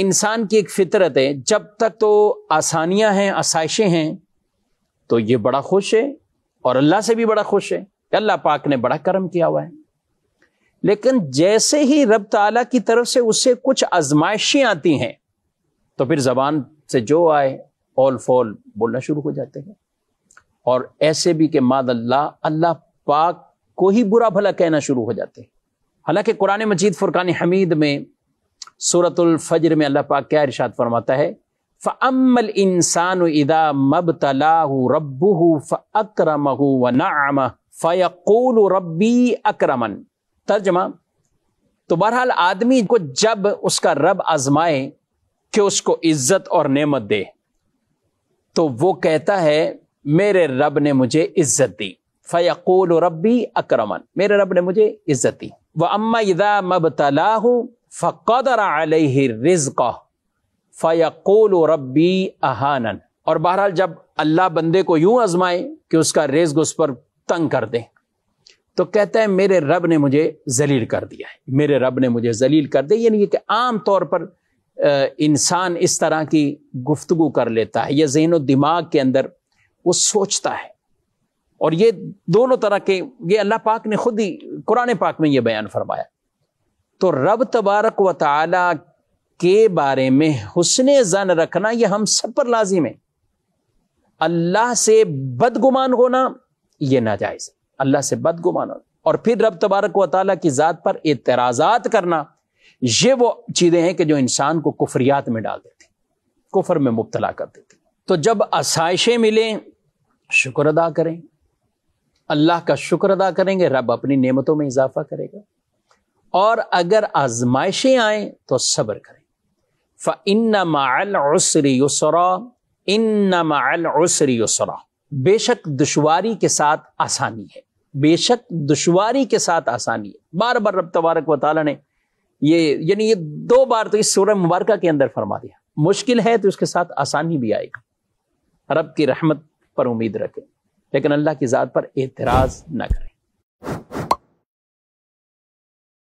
انسان کی ایک فطرت ہے جب تک تو آسانیاں ہیں آسائشیں ہیں تو یہ بڑا خوش ہے اور اللہ سے بھی بڑا خوش ہے کہ اللہ پاک نے بڑا کرم کیا ہوا ہے لیکن جیسے ہی رب تعالیٰ کی طرف سے اسے کچھ آزمائشیں آتی ہیں تو پھر زبان سے جو آئے اول فول بولنا شروع ہو جاتے ہیں اور ایسے بھی کہ ماد اللہ اللہ پاک کو ہی برا بھلا کہنا شروع ہو جاتے ہیں حالانکہ قرآن مجید فرقان حمید میں صورت الفجر میں اللہ پاک کیا ارشاد فرماتا ہے فمل انسان ادا مب تلا فکرم ہُونا فیقول ربی اکرمن ترجمہ تو بہرحال آدمی کو جب اس کا رب آزمائے کہ اس کو عزت اور نعمت دے تو وہ کہتا ہے میرے رب نے مجھے عزت دی فیقول ربی اکرمن میرے رب نے مجھے عزت دی وہ اما ادا مب فقدر علیہ رض فیقول ربی اہانن اور بہرحال جب اللہ بندے کو یوں آزمائے کہ اس کا رزق اس پر تنگ کر دے تو کہتا ہے میرے رب نے مجھے ذلیل کر دیا ہے میرے رب نے مجھے ذلیل کر دیا یعنی کہ عام طور پر انسان اس طرح کی گفتگو کر لیتا ہے یا ذہن و دماغ کے اندر وہ سوچتا ہے اور یہ دونوں طرح کے یہ اللہ پاک نے خود ہی قرآن پاک میں یہ بیان فرمایا تو رب تبارک و تعالی کے بارے میں حسن زن رکھنا یہ ہم سب پر لازم ہے اللہ سے بدگمان ہونا یہ ناجائز اللہ سے بدگمان ہونا اور پھر رب تبارک و تعالیٰ کی ذات پر اعتراضات کرنا یہ وہ چیزیں ہیں کہ جو انسان کو کفریات میں ڈال دیتی کفر میں مبتلا کر دیتی تو جب آسائشیں ملیں شکر ادا کریں اللہ کا شکر ادا کریں گے رب اپنی نعمتوں میں اضافہ کرے گا اور اگر آزمائشیں آئیں تو صبر کریں ف ان مائل عسری یو سرا انا مائل عسری بے شک دشواری کے ساتھ آسانی ہے بے شک دشواری کے ساتھ آسانی ہے بار بار رب تبارک و تعالیٰ نے یہ یعنی یہ دو بار تو اس سورہ مبارکہ کے اندر فرما دیا مشکل ہے تو اس کے ساتھ آسانی بھی آئے گا رب کی رحمت پر امید رکھے لیکن اللہ کی ذات پر اعتراض نہ کرے